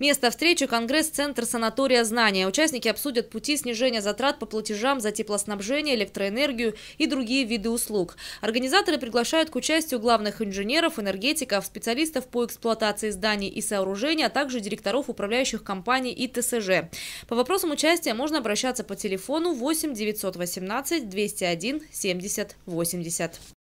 Место встречи – Конгресс-центр санатория знания. Участники обсудят пути снижения затрат по платежам за теплоснабжение, электроэнергию и другие виды услуг. Организаторы приглашают к участию главных инженеров, энергетиков, специалистов по эксплуатации зданий и сооружений, а также директоров управляющих компаний и ТСЖ. По вопросам участия можно обращаться по телефону 8 918 201 70 80.